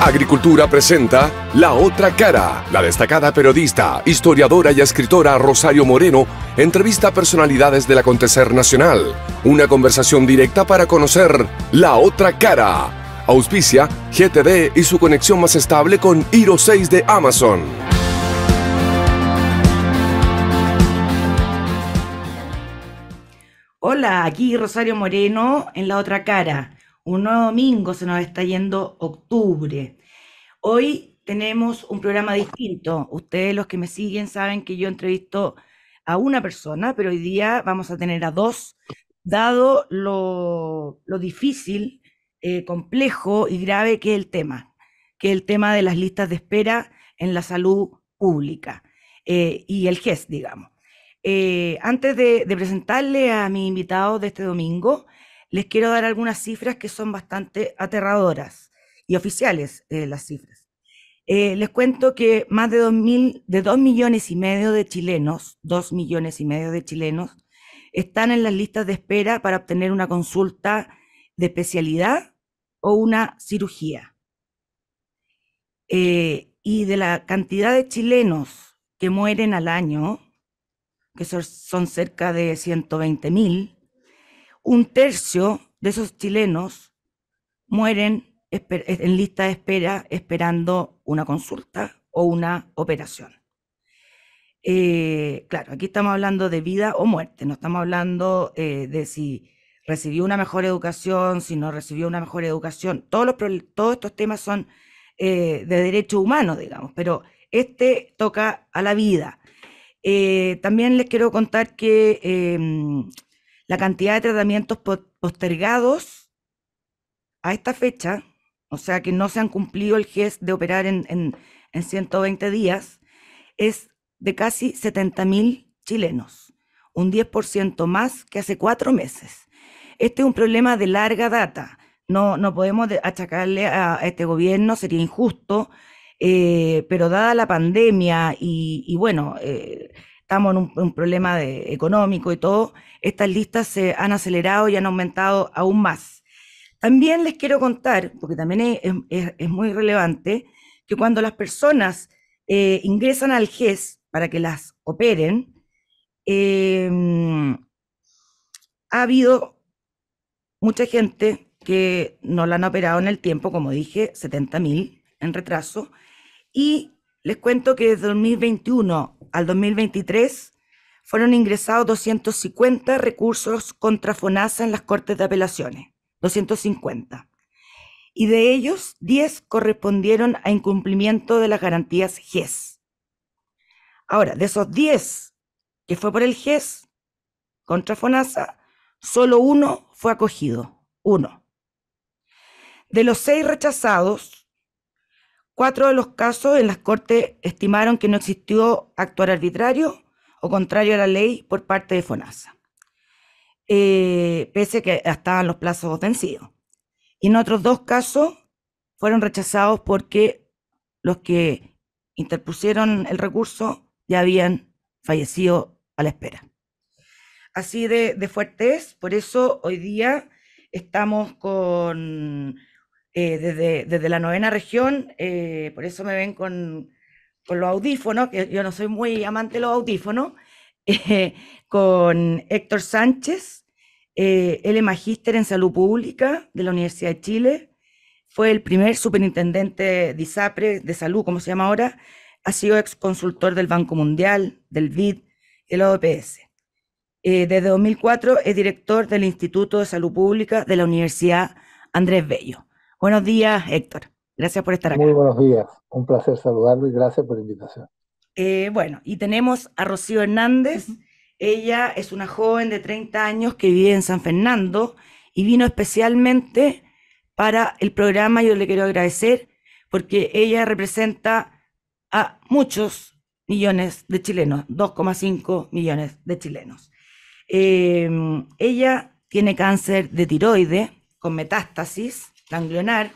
Agricultura presenta La Otra Cara. La destacada periodista, historiadora y escritora Rosario Moreno entrevista a personalidades del acontecer nacional. Una conversación directa para conocer La Otra Cara. Auspicia GTD y su conexión más estable con Iro 6 de Amazon. Hola, aquí Rosario Moreno en La Otra Cara un nuevo domingo, se nos está yendo octubre. Hoy tenemos un programa distinto. Ustedes los que me siguen saben que yo entrevisto a una persona, pero hoy día vamos a tener a dos, dado lo, difícil, eh, complejo y grave que es el tema, que es el tema de las listas de espera en la salud pública eh, y el GES, digamos. Eh, antes de, presentarle a mi invitado de este domingo, les quiero dar algunas cifras que son bastante aterradoras y oficiales eh, las cifras. Eh, les cuento que más de dos de millones y medio de chilenos, dos millones y medio de chilenos, están en las listas de espera para obtener una consulta de especialidad o una cirugía. Eh, y de la cantidad de chilenos que mueren al año, que son cerca de 120 mil, un tercio de esos chilenos mueren en lista de espera esperando una consulta o una operación. Eh, claro, aquí estamos hablando de vida o muerte, no estamos hablando eh, de si recibió una mejor educación, si no recibió una mejor educación. Todos, los, todos estos temas son eh, de derechos humanos, digamos, pero este toca a la vida. también les quiero contar que em, la cantidad de tratamientos postergados a esta fecha, o sea que no se han cumplido el GES de operar en, 120 días, es de casi 70.000 chilenos, un 10% más que hace cuatro meses. Este es un problema de larga data. No, no podemos achacarle a este gobierno, sería injusto, eh, pero dada la pandemia y, bueno, eh, estamos en un, problema económico y todo, estas listas se han acelerado y han aumentado aún más. También les quiero contar, porque también es, muy relevante, que cuando las personas eh, ingresan al GES para que las operen, em, ha habido mucha gente que no la han operado en el tiempo, como dije, 70.000 en retraso, y les cuento que desde 2021 al 2023 fueron ingresados 250 recursos contra FONASA en las Cortes de Apelaciones, 250. Y de ellos, 10 correspondieron a incumplimiento de las garantías GES. Ahora, de esos 10 que fue por el GES contra FONASA, solo uno fue acogido, uno. De los seis rechazados, Cuatro de los casos en las Cortes estimaron que no existió actuar arbitrario o contrario a la ley por parte de FONASA, eh, pese a que estaban los plazos vencidos. Y en otros dos casos fueron rechazados porque los que interpusieron el recurso ya habían fallecido a la espera. Así de, de fuerte es, por eso hoy día estamos con eh, desde, la novena región, eh, por eso me ven con, los audífonos, que yo no soy muy amante de los audífonos, eh, con Héctor Sánchez, él es magíster en salud pública de la Universidad de Chile, fue el primer superintendente de de salud, como se llama ahora, ha sido ex consultor del Banco Mundial, del BID, el OPS. desde 2004 es director del Instituto de Salud Pública de la Universidad Andrés Bello. Buenos días, Héctor. Gracias por estar aquí. Muy buenos días. Un placer saludarlo y gracias por la invitación. Eh, bueno, y tenemos a Rocío Hernández. Ella es una joven de 30 años que vive en San Fernando y vino especialmente para el programa. Yo le quiero agradecer porque ella representa a muchos millones de chilenos, 2,5 millones de chilenos. Eh, ella tiene cáncer de tiroides con metástasis ganglionar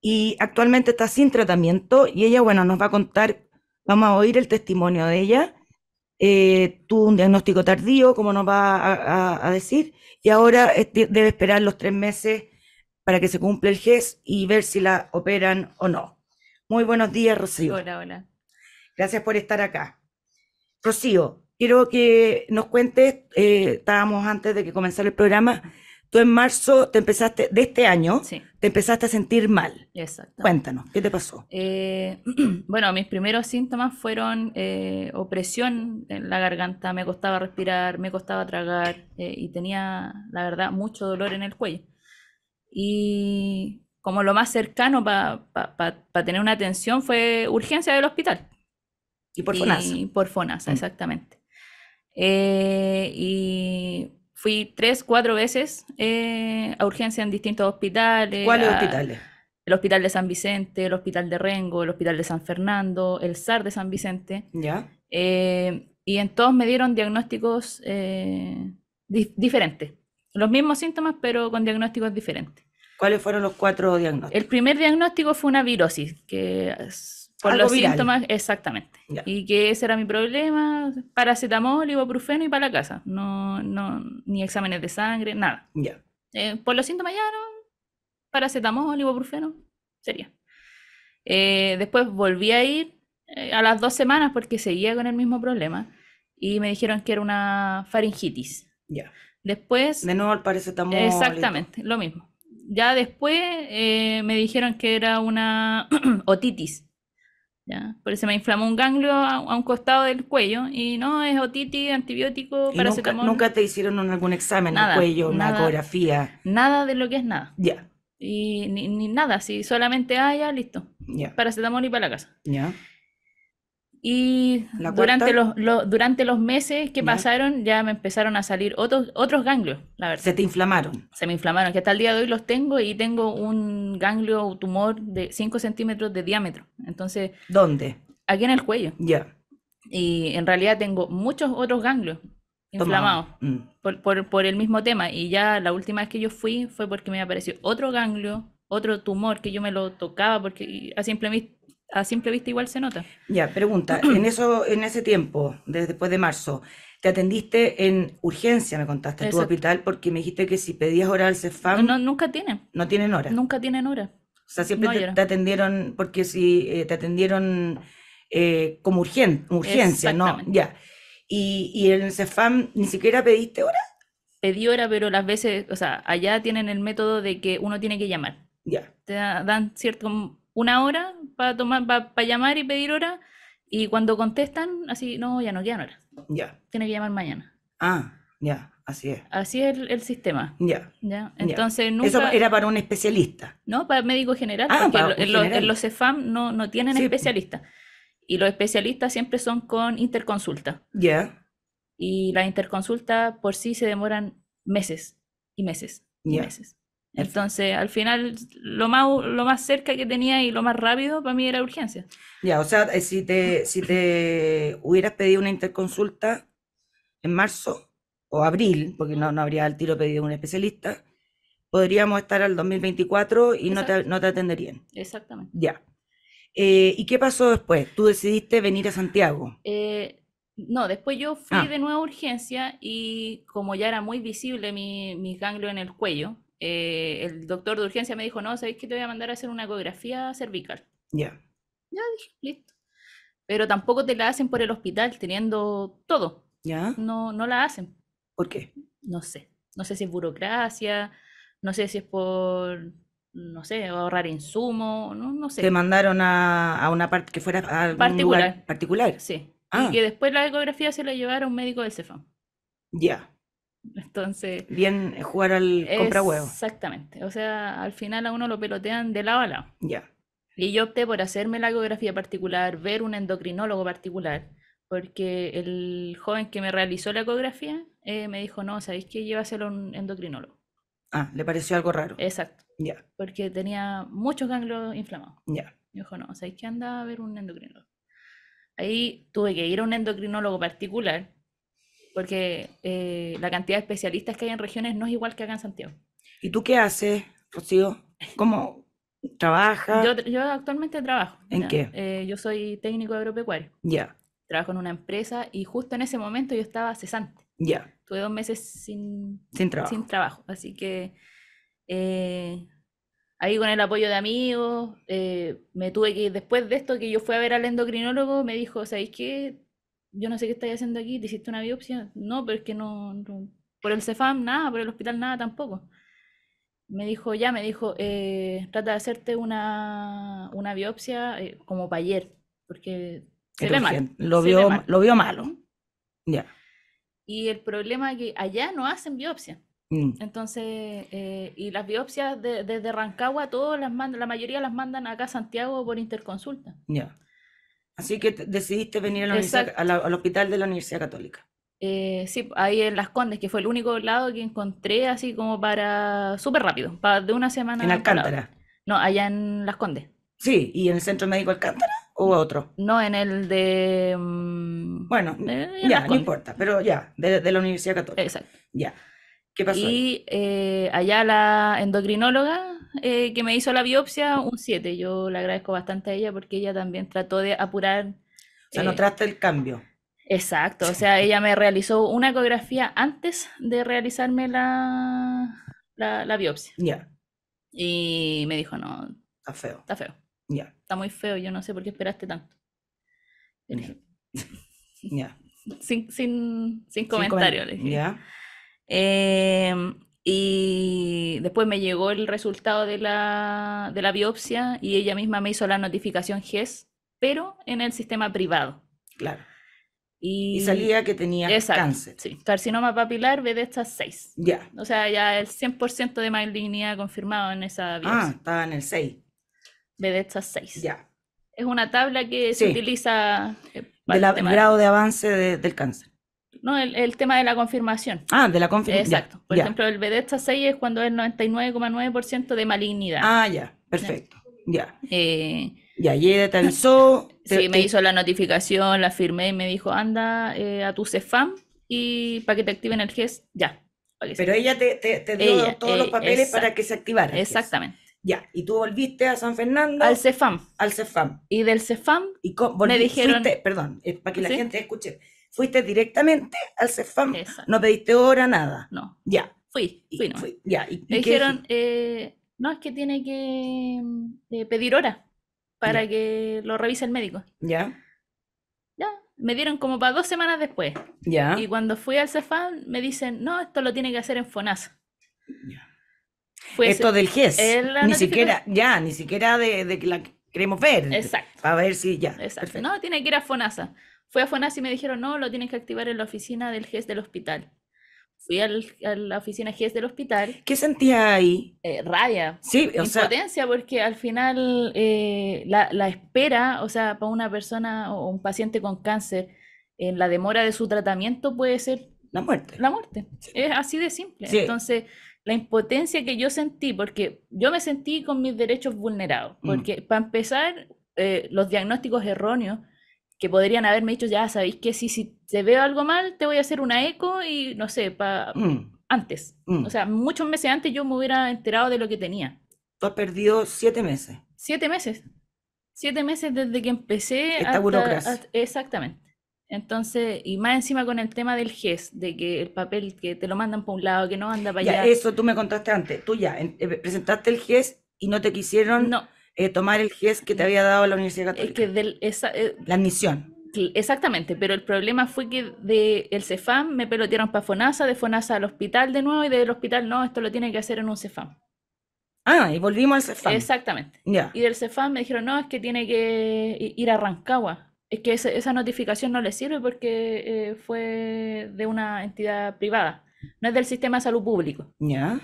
y actualmente está sin tratamiento y ella, bueno, nos va a contar, vamos a oír el testimonio de ella. Eh, tuvo un diagnóstico tardío, como nos va a, decir, y ahora debe esperar los tres meses para que se cumpla el GES y ver si la operan o no. Muy buenos días, Rocío. Hola, hola. Gracias por estar acá. Rocío, quiero que nos cuentes, eh, estábamos antes de que comenzara el programa, Tú en marzo te empezaste, de este año, te empezaste a sentir mal. Exacto. Cuéntanos, ¿qué te pasó? Eh, bueno, mis primeros síntomas fueron eh, opresión en la garganta, me costaba respirar, me costaba tragar eh, y tenía, la verdad, mucho dolor en el cuello. Y como lo más cercano para tener una atención fue urgencia del hospital. Y por FONASA. Y por FONASA, mm. exactamente. y fui tres, cuatro veces eh, a urgencia en distintos hospitales. ¿Cuáles hospitales? El Hospital de San Vicente, el Hospital de Rengo, el Hospital de San Fernando, el SAR de San Vicente. Ya. Eh, y en todos me dieron diagnósticos eh, diferentes. Los mismos síntomas, pero con diagnósticos diferentes. ¿Cuáles fueron los cuatro diagnósticos? El primer diagnóstico fue una virosis, que por los síntomas, exactamente. Y que ese era mi problema, paracetamol, ibuprofeno y para la casa. No, no, ni exámenes de sangre, nada. Ya. Eh, por los síntomas ya no, paracetamol, ibuprofeno, sería. Eh, después volví a ir eh, a las dos semanas porque seguía con el mismo problema y me dijeron que era una faringitis. Ya. Después... De nuevo paracetamol. Exactamente, lo mismo. Ya después me dijeron que era una otitis por eso me inflamó un ganglio a, un costado del cuello y no, es otitis, antibiótico, paracetamol. Nunca, te hicieron algún examen al cuello, una ecografía? Nada de lo que es nada. Ya. Y ni, nada, si solamente, haya, ya, listo. Yeah. Paracetamol y para la casa. Ya. Y durante los, durante los meses que pasaron ya me empezaron a salir otros, otros ganglios, la verdad. Se te inflamaron. Se me inflamaron, que hasta el día de hoy los tengo y tengo un ganglio o tumor de 5 centímetros de diámetro. Entonces... ¿Dónde? Aquí en el cuello. Ya. Y en realidad tengo muchos otros ganglios inflamados mm. por, por el mismo tema. Y ya la última vez que yo fui fue porque me apareció otro ganglio, otro tumor que yo me lo tocaba porque a simple vista a simple vista igual se nota. Ya, pregunta, en, eso, en ese tiempo, desde después de marzo, te atendiste en urgencia, me contaste, en tu hospital, porque me dijiste que si pedías hora al CEFAM... No, nunca tienen. No tienen hora. Nunca tienen hora. O sea, siempre te, atendieron, porque si eh, te atendieron eh, como urgente, urgencia, ¿no? Ya. ¿Y, y en el CEFAM ni siquiera pediste hora? Pedí hora, pero las veces, o sea, allá tienen el método de que uno tiene que llamar. Ya. Te dan cierto una hora para tomar, para, llamar y pedir hora, y cuando contestan, así, no, ya no quedan horas. Ya. Tiene que llamar mañana. Ah, ya. Así es. Así es el, sistema. Ya. Entonces nunca... Eso era para un especialista. No, para médico general. Ah, porque los, no, no tienen especialista. especialistas. Y los especialistas siempre son con interconsulta. Ya. Y las interconsulta por sí se demoran meses y meses y meses. Entonces, al final, lo más, lo más cerca que tenía y lo más rápido para mí era urgencia. Ya, o sea, eh, si te, si te hubieras pedido una interconsulta en marzo o abril, porque no, habría al tiro pedido un especialista, podríamos estar al 2024 y no te, atenderían. Exactamente. Ya. Eh, ¿Y qué pasó después? ¿Tú decidiste venir a Santiago? Eh, no, después yo fui ah. de nuevo a urgencia y como ya era muy visible mi, mi ganglio en el cuello, eh, el doctor de urgencia me dijo, no, ¿sabéis que te voy a mandar a hacer una ecografía cervical? Ya. Ya dije, listo. Pero tampoco te la hacen por el hospital teniendo todo. Ya. No, no la hacen. ¿Por qué? No sé. No sé si es burocracia, no sé si es por, no sé, ahorrar insumo no, no sé. Te mandaron a, una parte que fuera a particular. Lugar particular. Sí. Y ah. después la ecografía se la llevara a un médico del Cefam. Ya. Entonces. Bien eh, jugar al compra huevo. Exactamente. O sea, al final a uno lo pelotean de lado a lado. Ya. Y yo opté por hacerme la ecografía particular, ver un endocrinólogo particular, porque el joven que me realizó la ecografía eh, me dijo, no, ¿sabéis que llévaselo a un endocrinólogo? Ah, le pareció algo raro. Exacto. Ya. Porque tenía muchos ganglios inflamados. Ya. dijo, no, ¿sabéis que anda a ver un endocrinólogo? Ahí tuve que ir a un endocrinólogo particular porque eh, la cantidad de especialistas que hay en regiones no es igual que acá en Santiago. ¿Y tú qué haces, Rocío? ¿Cómo trabajas? Yo, actualmente trabajo. ¿En qué? Eh, yo soy técnico agropecuario. Ya. Trabajo en una empresa y justo en ese momento yo estaba cesante. Ya. Tuve dos meses sin, sin, trabajo. sin trabajo. Así que eh, ahí con el apoyo de amigos, me tuve que, después de esto que yo fui a ver al endocrinólogo, me dijo, ¿sabéis qué? yo no sé qué estáis haciendo aquí, te hiciste una biopsia, no, pero es que no, por el CEFAM nada, por el hospital nada tampoco. Me dijo, ya, me dijo, eh, trata de hacerte una, biopsia eh, como para ayer, porque se ve mal. Lo, vio, lo vio malo. Ya. Y el problema es que allá no hacen biopsia. Mm. Entonces, eh, y las biopsias desde Rancagua, todas las la mayoría las mandan acá a Santiago por interconsulta. Ya. Así que decidiste venir al hospital de la Universidad Católica. Eh, sí, ahí en Las Condes, que fue el único lado que encontré así como para súper rápido, para de una semana. ¿En Alcántara? No, allá en Las Condes. Sí, ¿y en el Centro Médico Alcántara o otro? No, en el de... Mm, bueno, eh, ya, no importa, pero ya, de, la Universidad Católica. Exacto. Ya. ¿Qué pasó? Y eh, allá la endocrinóloga eh, que me hizo la biopsia, un 7. Yo le agradezco bastante a ella porque ella también trató de apurar. O sea, no eh, trata el cambio. Exacto, o sea, ella me realizó una ecografía antes de realizarme la, la, biopsia. Ya. Y me dijo, no. Está feo. Está feo. Ya. Está muy feo, yo no sé por qué esperaste tanto. Ya. Sin, sin, sin Ya. Em, y después me llegó el resultado de la, biopsia y ella misma me hizo la notificación GES, pero en el sistema privado. Claro. Y, salía que tenía cáncer. Sí, carcinoma papilar ve de estas seis. Ya. O sea, ya el 100% de malignidad confirmado en esa ah, biopsia. Ah, estaba en el 6. Ve de estas seis. Ya. Es una tabla que se utiliza. Eh, del grado de avance del cáncer. No, el, tema de la confirmación. Ah, de la confirmación. Exacto. Por ejemplo, el esta 6 es cuando es 99,9% de malignidad. Ah, ya, perfecto. Ya. Eh, y ayer te avisó. sí, me hizo la notificación, la firmé y me dijo, anda eh, a tu CEFAM y para que te activen el GES, ya. Pero ella te, dio todos los eh, papeles para que se activara. Exactamente. Ya, y tú volviste a San Fernando. Al CEFAM. Al CEFAM. Y del CEFAM. Y me dijeron. perdón, para que la gente escuche fuiste directamente al CEFAM, no pediste hora, nada. No. Ya. Fui, fui, no. ya. Me dijeron, eh, no, es que tiene que mm, eh, pedir hora para que lo revise el médico. Ya. Ya. Me dieron como para dos semanas después. Ya. Y cuando fui al CEFAM, me dicen, no, esto lo tiene que hacer en FONASA. Ya. esto del GES. E ni siquiera, ya, ni siquiera de, que la queremos ver. Exacto. Para ver si ya. Exacto. No, tiene que ir a FONASA. Fui a FONAS y me dijeron, no, lo tienes que activar en la oficina del GES del hospital. Fui a la oficina GES del hospital. ¿Qué sentía ahí? Eh, rabia. Sí, o Impotencia, porque al final eh, la, espera, o sea, para una persona o un paciente con cáncer, en la demora de su tratamiento puede ser... La muerte. La muerte. Es así de simple. Entonces, la impotencia que yo sentí, porque yo me sentí con mis derechos vulnerados, mm. porque para empezar, eh, los diagnósticos erróneos que podrían haberme dicho, ya sabéis que si, si te veo algo mal, te voy a hacer una eco y no sé, para mm. antes. Mm. O sea, muchos meses antes yo me hubiera enterado de lo que tenía. Tú has perdido siete meses. Siete meses. Siete meses desde que empecé. Esta burocracia. exactamente. Entonces, y más encima con el tema del GES, de que el papel que te lo mandan por un lado, que no anda para ya, allá. Eso tú me contaste antes. Tú ya eh, presentaste el GES y no te quisieron. No eh, tomar el GES que te había dado la Universidad Católica. Eh, la admisión. Exactamente, pero el problema fue que de el CEFAM me pelotearon para FONASA, de FONASA al hospital de nuevo y del hospital no, esto lo tiene que hacer en un CEFAM. Ah, y volvimos al CEFAM. Exactamente. Y del CEFAM me dijeron, no, es que tiene que ir a Rancagua. Es que esa, notificación no le sirve porque eh, fue de una entidad privada, no es del sistema de salud público. Ya.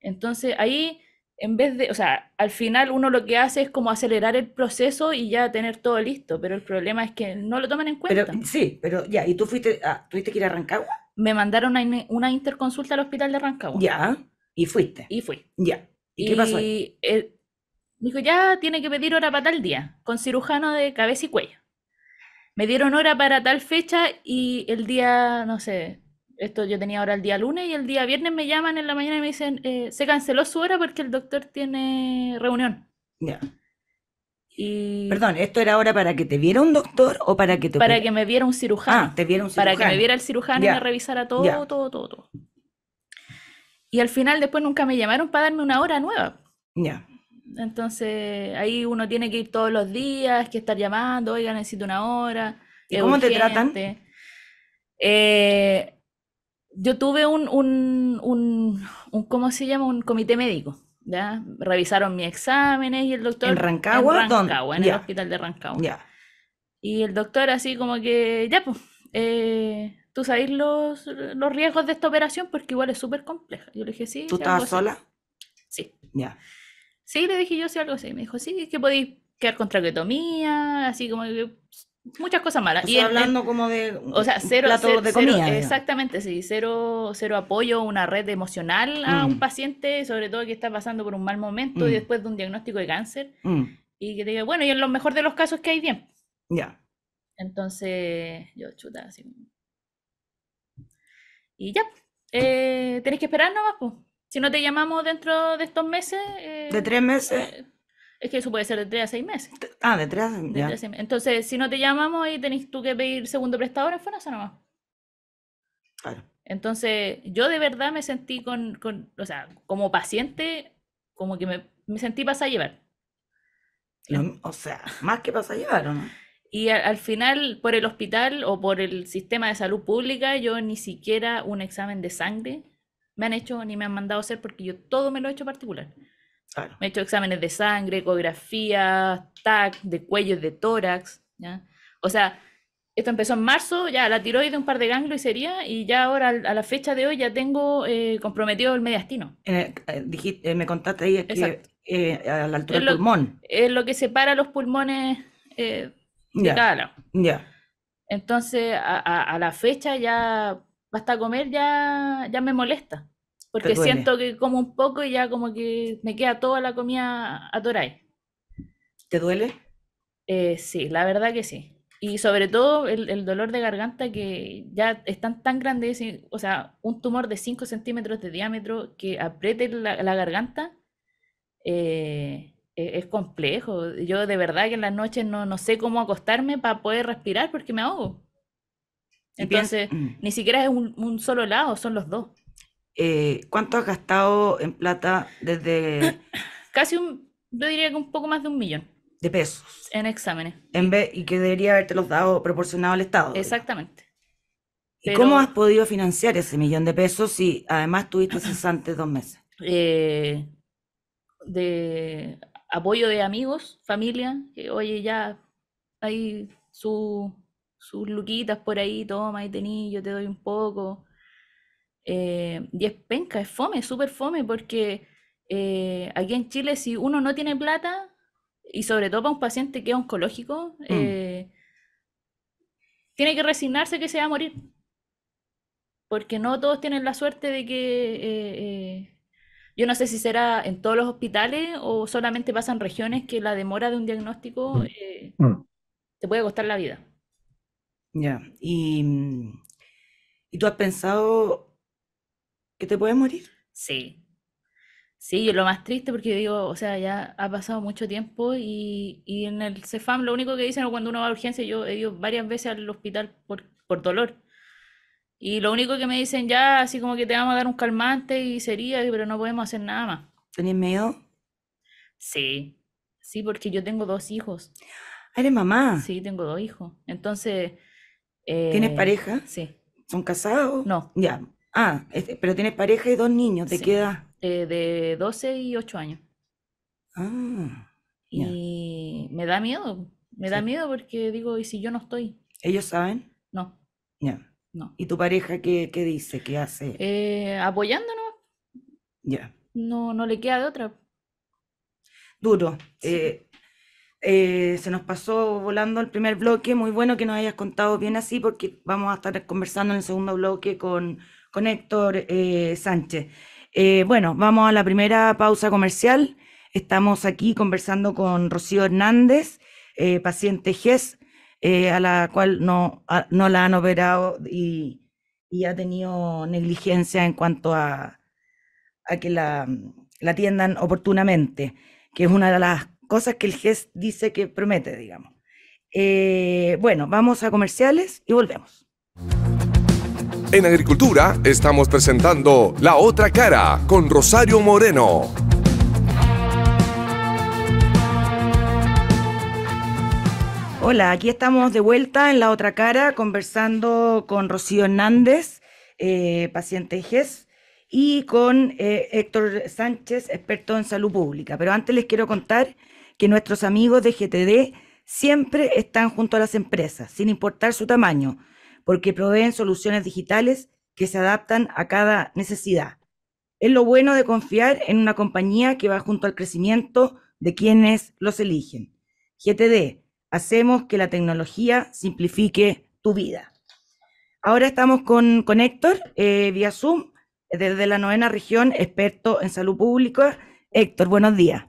Entonces ahí en vez de, o sea, al final uno lo que hace es como acelerar el proceso y ya tener todo listo, pero el problema es que no lo toman en cuenta. sí, pero ya, ¿y tú fuiste, a, ah, tuviste que ir a Rancagua? Me mandaron una, una, interconsulta al hospital de Rancagua. Ya, y fuiste. Y fui. Ya, ¿y, y qué pasó? Y eh, dijo, ya tiene que pedir hora para tal día, con cirujano de cabeza y cuello. Me dieron hora para tal fecha y el día, no sé, esto yo tenía ahora el día lunes y el día viernes me llaman en la mañana y me dicen, eh, se canceló su hora porque el doctor tiene reunión. Ya. Y... Perdón, ¿esto era hora para que te viera un doctor o para que te... Para que me viera un cirujano. Ah, te viera un cirujano. Para que me viera el cirujano y me revisara todo, todo, todo, todo. Y al final después nunca me llamaron para darme una hora nueva. Ya. Entonces ahí uno tiene que ir todos los días, que estar llamando, oiga, necesito una hora. ¿Y cómo te tratan? Eh, yo tuve un, un, un, ¿cómo se llama? Un comité médico. ¿ya? Revisaron mis exámenes y el doctor... ¿En Rancagua? En en el hospital de Rancagua. Y el doctor así como que, ya pues, eh, tú sabes los, los riesgos de esta operación porque igual es súper compleja. Yo le dije, sí. ¿Tú estabas sola? Sí. Ya. Sí, le dije yo sí, algo así. Me dijo, sí, es que podéis quedar con traquetomía, así como que muchas cosas malas. y hablando como de, o cero, de comida. exactamente, sí, cero, cero apoyo, una red emocional a mm. un paciente, sobre todo que está pasando por un mal momento mm. y después de un diagnóstico de cáncer. Mm. Y que te diga, bueno, y en lo mejor de los casos que hay bien. Ya. Entonces, yo chuta, así. Y ya, eh, tenés que esperar nomás, pues. Si no te llamamos dentro de estos meses. Eh, de tres meses. Eh, es que eso puede ser de 3 a 6 meses. Ah, de 3 a 6 meses. Entonces, si no te llamamos ahí tenés tú que pedir segundo prestador en Fonasa nomás. Entonces, yo de verdad me sentí con, con o sea, como paciente, como que me, me sentí pasa a llevar. o sea, más que pasa a llevar, no? Y al, al, final, por el hospital o por el sistema de salud pública, yo ni siquiera un examen de sangre me han hecho ni me han mandado hacer porque yo todo me lo he hecho particular. Me he hecho exámenes de sangre, ecografía, TAC, de cuellos de tórax. ¿ya? O sea, esto empezó en marzo, ya la tiroides, un par de ganglios y sería, y ya ahora a la fecha de hoy ya tengo eh, comprometido el mediastino. Eh, eh, me contaste ahí que a la altura del lo, pulmón. Es lo que separa los pulmones de cada Entonces, a, la fecha ya basta comer, ya, ya me molesta. Porque siento que como un poco y ya como que me queda toda la comida a Toray. ¿Te duele? Eh, sí, la verdad que sí. Y sobre todo el, dolor de garganta que ya están tan grandes, o sea, un tumor de 5 centímetros de diámetro que apriete la, garganta eh, e, es, complejo. Yo de verdad que en las noches no, sé cómo acostarme para poder respirar porque me ahogo. Entonces, ni siquiera es un solo lado, son los dos. Eh, ¿cuánto has gastado en plata desde... Casi un, yo diría que un poco más de un millón. De pesos. En exámenes. En vez, y que debería haberte los dado proporcionado al Estado. Exactamente. ¿Y cómo has podido financiar ese millón de pesos si además tuviste cesantes dos meses? Eh, de apoyo de amigos, familia, que, oye, ya hay su, sus luquitas por ahí, toma y tení, yo te doy un poco eh, y es penca, es fome, súper fome, porque eh, aquí en Chile si uno no tiene plata, y sobre todo para un paciente que es oncológico, mm. eh, tiene que resignarse que se va a morir. Porque no todos tienen la suerte de que... Eh, yo no sé si será en todos los hospitales o solamente pasan regiones que la demora de un diagnóstico mm. Mm. te puede costar la vida. Ya, y, y tú has pensado que te puedes morir. Sí. Sí, es lo más triste porque yo digo, o sea, ya ha pasado mucho tiempo y, en el CEFAM lo único que dicen cuando uno va a urgencia, yo he ido varias veces al hospital por, dolor. Y lo único que me dicen ya, así como que te vamos a dar un calmante y sería, pero no podemos hacer nada más. ¿Tenías miedo? Sí, sí, porque yo tengo dos hijos. Ah, ¿Eres mamá? Sí, tengo dos hijos. Entonces... Eh, ¿Tienes pareja? Sí. ¿Son casados? No. Ya, Ah, este, pero tienes pareja y dos niños, ¿de qué edad? Eh, de 12 y 8 años. Ah. Y me da miedo, me da miedo porque digo, ¿y si yo no estoy? ¿Ellos saben? No. Ya. No. ¿Y tu pareja qué, dice? ¿Qué hace? Eh, apoyándonos. Ya. No, no le queda de otra. Duro. Eh, se nos pasó volando el primer bloque. Muy bueno que nos hayas contado bien así, porque vamos a estar conversando en el segundo bloque con con Héctor eh, Sánchez. Eh, bueno, vamos a la primera pausa comercial. Estamos aquí conversando con Rocío Hernández, eh, paciente GES, a la cual no, no la han operado y, ha tenido negligencia en cuanto a, a que la, la atiendan oportunamente, que es una de las cosas que el GES dice que promete, digamos. bueno, vamos a comerciales y volvemos. En Agricultura estamos presentando La Otra Cara con Rosario Moreno. Hola, aquí estamos de vuelta en La Otra Cara conversando con Rocío Hernández, eh, paciente GES, y con eh, Héctor Sánchez, experto en salud pública. Pero antes les quiero contar que nuestros amigos de GTD siempre están junto a las empresas, sin importar su tamaño porque proveen soluciones digitales que se adaptan a cada necesidad. Es lo bueno de confiar en una compañía que va junto al crecimiento de quienes los eligen. GTD, hacemos que la tecnología simplifique tu vida. Ahora estamos con, Héctor eh, vía Zoom, desde la novena región, experto en salud pública. Héctor, buenos días.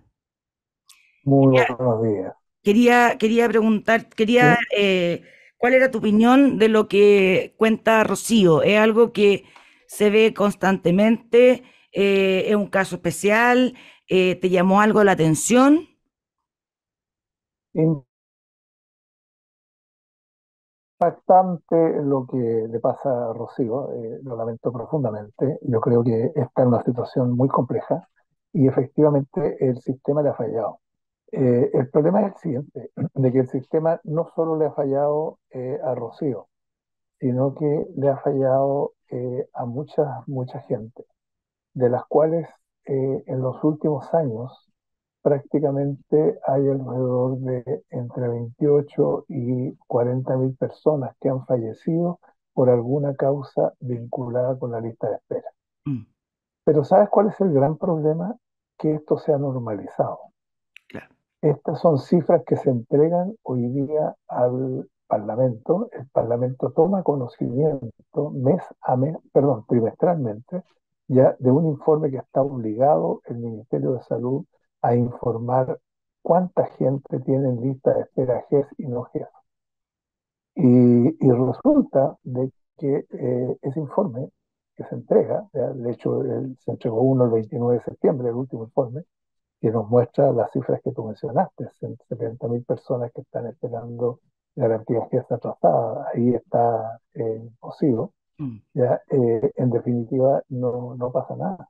Muy buenos días. Quería, quería preguntar, quería eh, ¿Cuál era tu opinión de lo que cuenta Rocío? ¿Es algo que se ve constantemente? Eh, ¿Es un caso especial? Eh, ¿Te llamó algo la atención? Impactante lo que le pasa a Rocío, eh, lo lamento profundamente. Yo creo que está en una situación muy compleja y efectivamente el sistema le ha fallado. Eh, el problema es el siguiente, de que el sistema no solo le ha fallado eh, a Rocío, sino que le ha fallado eh, a mucha, mucha gente, de las cuales en los últimos años prácticamente hay alrededor de entre 28 y 40 mil personas que han fallecido por alguna causa vinculada con la lista de espera. Mm. Pero ¿sabes cuál es el gran problema? Que esto se ha normalizado. Estas son cifras que se entregan hoy día al Parlamento. El Parlamento toma conocimiento mes a mes, perdón, trimestralmente, ya de un informe que está obligado el Ministerio de Salud a informar cuánta gente tiene en lista de espera GES y no GES. Y, resulta de que eh, ese informe que se entrega, de hecho se entregó uno el 29 de septiembre, el último informe, que nos muestra las cifras que tú mencionaste, mil personas que están esperando garantías que están atrasadas, ahí está eh, posible. Mm. Ya, eh, en definitiva, no, no pasa nada.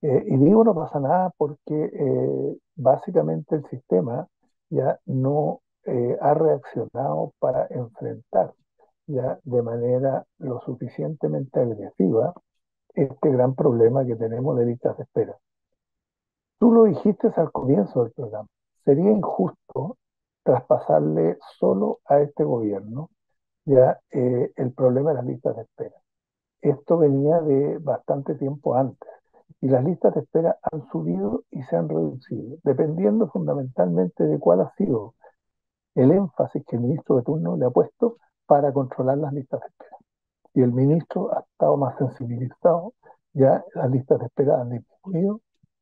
Eh, y digo no pasa nada porque eh, básicamente el sistema ya no ha reaccionado para enfrentar ya de manera lo suficientemente agresiva este gran problema que tenemos de listas de espera. Tú lo dijiste al comienzo del programa. Sería injusto traspasarle solo a este gobierno ya eh, el problema de las listas de espera. Esto venía de bastante tiempo antes y las listas de espera han subido y se han reducido, dependiendo fundamentalmente de cuál ha sido el énfasis que el ministro de turno le ha puesto para controlar las listas de espera. Y el ministro ha estado más sensibilizado, ya las listas de espera han disminuido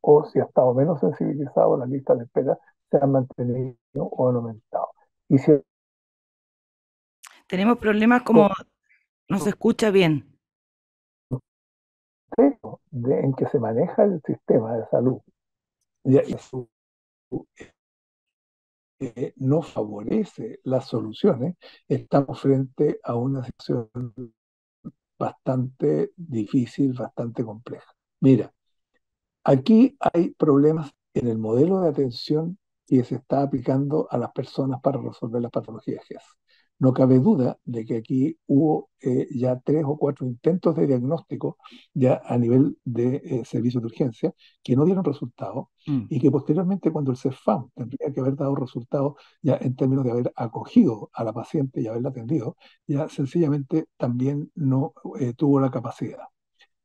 o si ha estado menos sensibilizado, la lista de espera se ha mantenido o han aumentado. Y si... Tenemos problemas como no se escucha bien. en que se maneja el sistema de salud y eh, no favorece las soluciones, estamos frente a una situación bastante difícil, bastante compleja. Mira, Aquí hay problemas en el modelo de atención que se está aplicando a las personas para resolver las patologías GES. No cabe duda de que aquí hubo eh, ya tres o cuatro intentos de diagnóstico ya a nivel de eh, servicio de urgencia que no dieron resultado mm. y que posteriormente cuando el CEFAM tendría que haber dado resultado ya en términos de haber acogido a la paciente y haberla atendido, ya sencillamente también no eh, tuvo la capacidad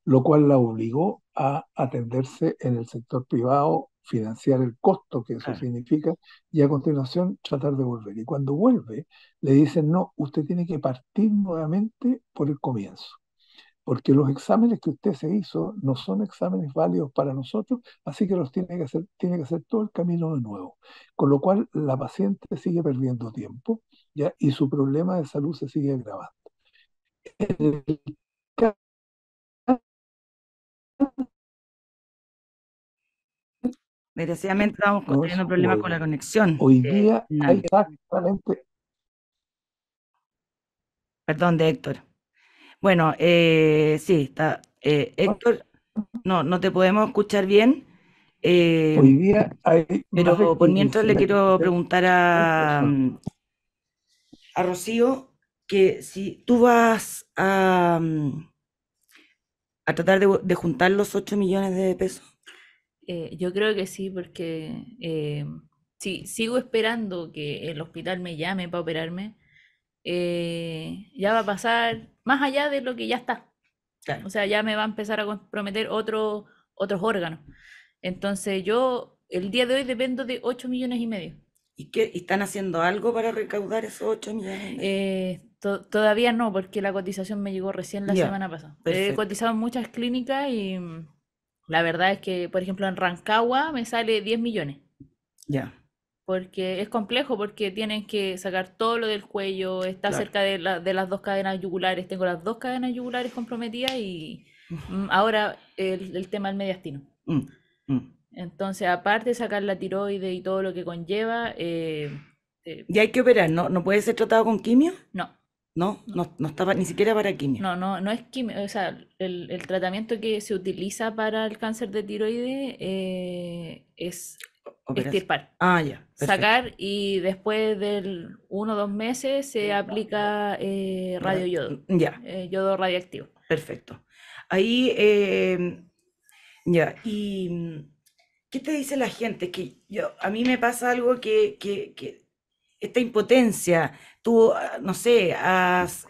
lo cual la obligó a atenderse en el sector privado, financiar el costo que eso significa y a continuación tratar de volver. Y cuando vuelve, le dicen, no, usted tiene que partir nuevamente por el comienzo, porque los exámenes que usted se hizo no son exámenes válidos para nosotros, así que los tiene que hacer, tiene que hacer todo el camino de nuevo. Con lo cual, la paciente sigue perdiendo tiempo y su problema de salud se sigue agravando. Desgraciadamente estamos teniendo problemas con la conexión. Hoy eh, día hay Perdón, de Héctor. Bueno, eh, sí, está. Eh, Héctor, no, no te podemos escuchar bien. Hoy día hay. Pero por mientras le quiero preguntar a, a Rocío que si tú vas a. Mm, a tratar de, juntar los 8 millones de pesos? Eh, yo creo que sí, porque eh, si sigo esperando que el hospital me llame para operarme. Eh, ya va a pasar más allá de lo que ya está. O sea, ya me va a empezar a comprometer otro, otros órganos. Entonces yo el día de hoy dependo de 8 millones y medio. ¿Y qué? ¿Están haciendo algo para recaudar esos 8 millones? Eh, todavía no, porque la cotización me llegó recién la semana pasada. He cotizado en muchas clínicas y mm, la verdad es que, por ejemplo, en Rancagua me sale 10 millones. Ya. Porque es complejo, porque tienen que sacar todo lo del cuello, está cerca de, de las dos cadenas yugulares, tengo las dos cadenas yugulares comprometidas y mm. Mm, ahora el, tema del mediastino. Entonces, aparte de sacar la tiroide y todo lo que conlleva... Eh, eh, ¿Y hay que operar? ¿No, ¿No puede ser tratado con quimio? No. No, no, no estaba ni siquiera para quimio. No, no, no es quimio. O sea, el, tratamiento que se utiliza para el cáncer de tiroides eh, es Operación. Ah, ya. Sacar y después del uno o dos meses se aplica ah, eh, radio yodo. Ya. Eh, yodo radioactivo. Perfecto. Ahí, em, ya. ¿Y qué te dice la gente? Que yo, a mí me pasa algo que esta impotencia tú, ah, no sé,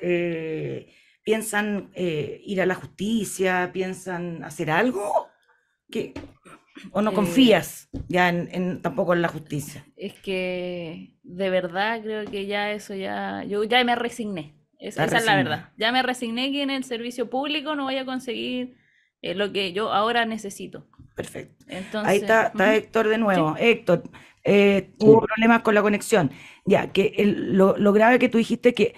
eh, piensan eh, ir a la justicia, piensan hacer algo, que ¿O no eh, confías ya en, tampoco en la justicia? Es que de verdad creo que ya eso ya, yo ya me resigné, esa es la verdad, ya me resigné que en el servicio público no voy a conseguir lo que yo ahora necesito. Perfecto. Ahí está, Héctor de nuevo. Héctor, tuvo eh, problemas con la conexión. Ya, que lo, grave que tú dijiste que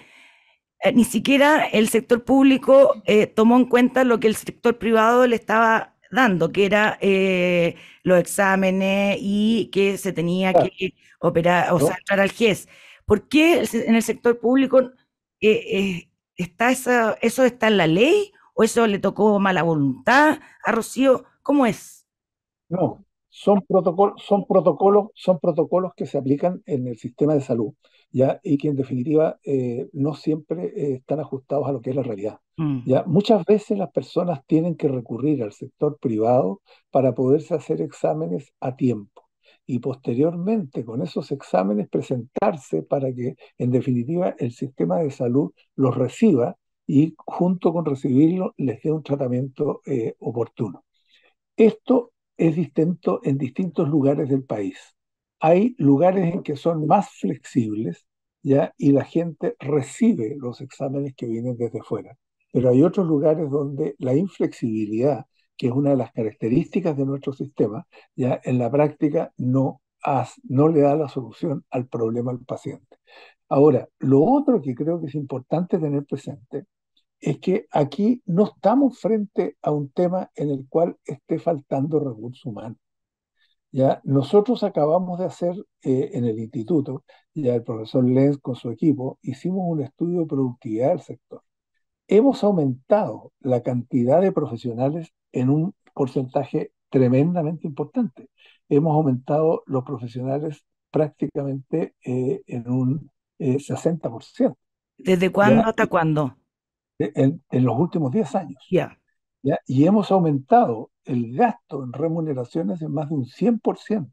eh, ni siquiera el sector público eh, tomó en cuenta lo que el sector privado le estaba dando, que era los exámenes y que se tenía que operar, o entrar al GES. ¿Por qué en el sector público está esa, eso está en la ley o eso le tocó mala voluntad a Rocío? ¿Cómo es? No, son, son, protocolos, son protocolos que se aplican en el sistema de salud, ¿ya? Y que en definitiva eh, no siempre eh, están ajustados a lo que es la realidad. Mm. ¿ya? Muchas veces las personas tienen que recurrir al sector privado para poderse hacer exámenes a tiempo y posteriormente con esos exámenes presentarse para que en definitiva el sistema de salud los reciba y junto con recibirlo les dé un tratamiento eh, oportuno. Esto es distinto en distintos lugares del país. Hay lugares en que son más flexibles ¿ya? y la gente recibe los exámenes que vienen desde fuera. Pero hay otros lugares donde la inflexibilidad, que es una de las características de nuestro sistema, ya en la práctica no, no le da la solución al problema al paciente. Ahora, lo otro que creo que es importante tener presente es que aquí no estamos frente a un tema en el cual esté faltando recurso humano. Ya nosotros acabamos de hacer eh, en el instituto, ya el profesor Lenz con su equipo, hicimos un estudio de productividad del sector. Hemos aumentado la cantidad de profesionales en un porcentaje tremendamente importante. Hemos aumentado los profesionales prácticamente eh, en un 60%. Eh, ¿Desde cuándo hasta cuándo? en, los últimos 10 años. ¿ya? Y hemos aumentado el gasto en remuneraciones en más de un 100%.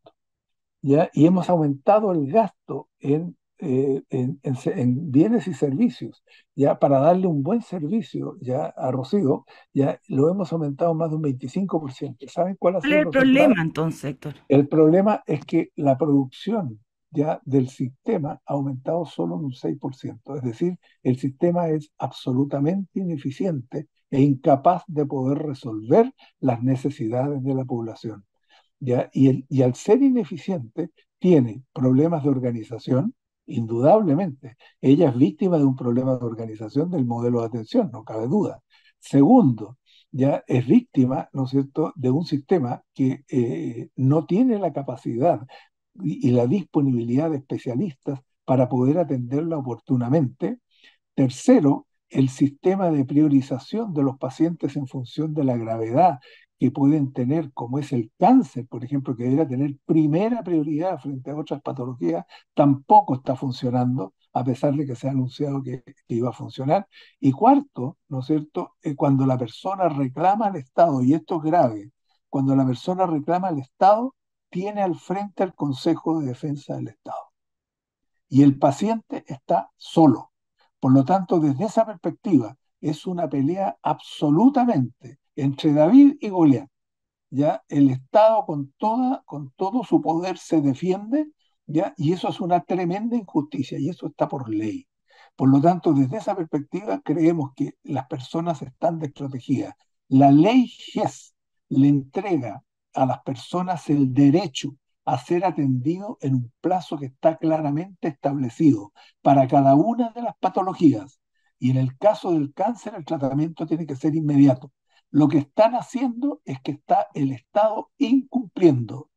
¿ya? Y hemos aumentado el gasto en, eh, en, bienes y servicios. ¿ya? Para darle un buen servicio ¿ya? a Rocío, ¿ya? lo hemos aumentado más de un 25%. ¿Saben cuál ¿Cuál es el problema entonces, Héctor? El problema es que la producción ya del sistema ha aumentado solo en un 6%. Es decir, el sistema es absolutamente ineficiente e incapaz de poder resolver las necesidades de la población. ¿ya? Y, al ser ineficiente, tiene problemas de organización, indudablemente. Ella es víctima de un problema de organización del modelo de atención, no cabe duda. Segundo, ya es víctima, ¿no es cierto?, de un sistema que eh, no tiene la capacidad y, la disponibilidad de especialistas para poder atenderla oportunamente. Tercero, el sistema de priorización de los pacientes en función de la gravedad que pueden tener, como es el cáncer, por ejemplo, que debería tener primera prioridad frente a otras patologías, tampoco está funcionando, a pesar de que se ha anunciado que, iba a funcionar. Y cuarto, ¿no es cierto?, eh, cuando la persona reclama al Estado, y esto es grave, cuando la persona reclama al Estado, tiene al frente el Consejo de Defensa del Estado. Y el paciente está solo. Por lo tanto, desde esa perspectiva, es una pelea absolutamente entre David y Goliat. ¿ya? El Estado con, toda, con todo su poder se defiende, ¿ya? y eso es una tremenda injusticia, y eso está por ley. Por lo tanto, desde esa perspectiva, creemos que las personas están desprotegidas. La ley GES le entrega a las personas el derecho a ser atendido en un plazo que está claramente establecido para cada una de las patologías. Y en el caso del cáncer, el tratamiento tiene que ser inmediato. Lo que están haciendo es que está el Estado incumpliendo.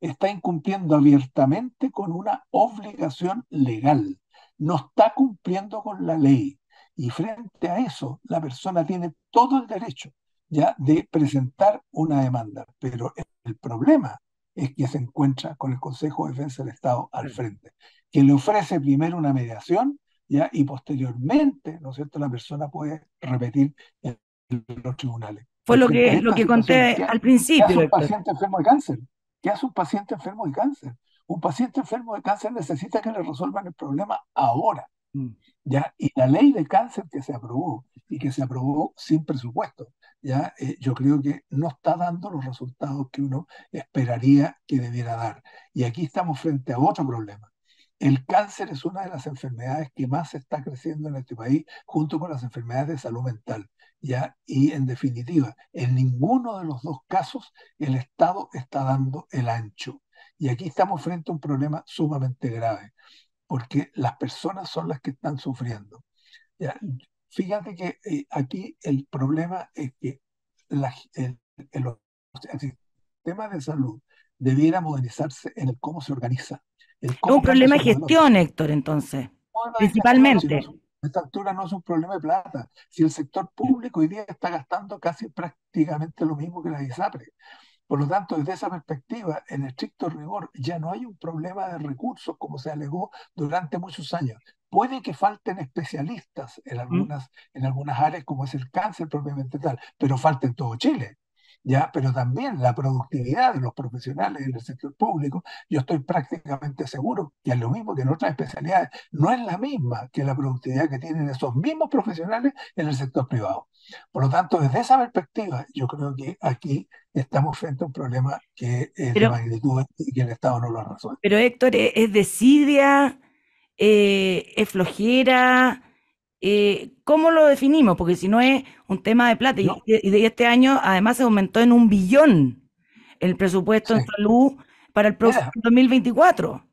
Está incumpliendo abiertamente con una obligación legal. No está cumpliendo con la ley. Y frente a eso, la persona tiene todo el derecho ya de presentar una demanda. Pero el problema es que se encuentra con el Consejo de Defensa del Estado al frente, que le ofrece primero una mediación ya y posteriormente, ¿no es cierto?, la persona puede repetir en los tribunales. Fue lo que, lo que conté al principio. ¿Qué hace un paciente enfermo de cáncer? ¿Qué hace un paciente enfermo de cáncer? Un paciente enfermo de cáncer necesita que le resuelvan el problema ahora. Mm. ¿ya? Y la ley de cáncer que se aprobó y que se aprobó sin presupuesto, ¿ya? Eh, yo creo que no está dando los resultados que uno esperaría que debiera dar. Y aquí estamos frente a otro problema. El cáncer es una de las enfermedades que más está creciendo en este país, junto con las enfermedades de salud mental. ¿ya? Y en definitiva, en ninguno de los dos casos el Estado está dando el ancho. Y aquí estamos frente a un problema sumamente grave porque las personas son las que están sufriendo. Fíjate que eh, aquí el problema es que la, el, sistema de salud debiera modernizarse en el cómo se organiza. El un problema de gestión, Héctor, entonces, principalmente. a esta altura no es un problema de plata. Si el sector mm. público hoy día está gastando casi prácticamente lo mismo que la ISAPRE. Por lo tanto, desde esa perspectiva, en estricto rigor, ya no hay un problema de recursos como se alegó durante muchos años. Puede que falten especialistas en algunas, en algunas áreas, como es el cáncer propiamente tal, pero falta en todo Chile pero también la productividad de los profesionales en el sector público, yo estoy prácticamente seguro que es lo mismo que en otras especialidades, no es la misma que la productividad que tienen esos mismos profesionales en el sector privado. Por lo tanto, desde esa perspectiva, yo creo que aquí estamos frente a un problema que es de magnitud y que el Estado no lo ha resuelto. Pero Héctor, es desidia, eh, es flojera eh, ¿Cómo lo definimos? Porque si no es un tema de plata. Y, de este año además se aumentó en un billón el presupuesto en salud para el próximo 2024.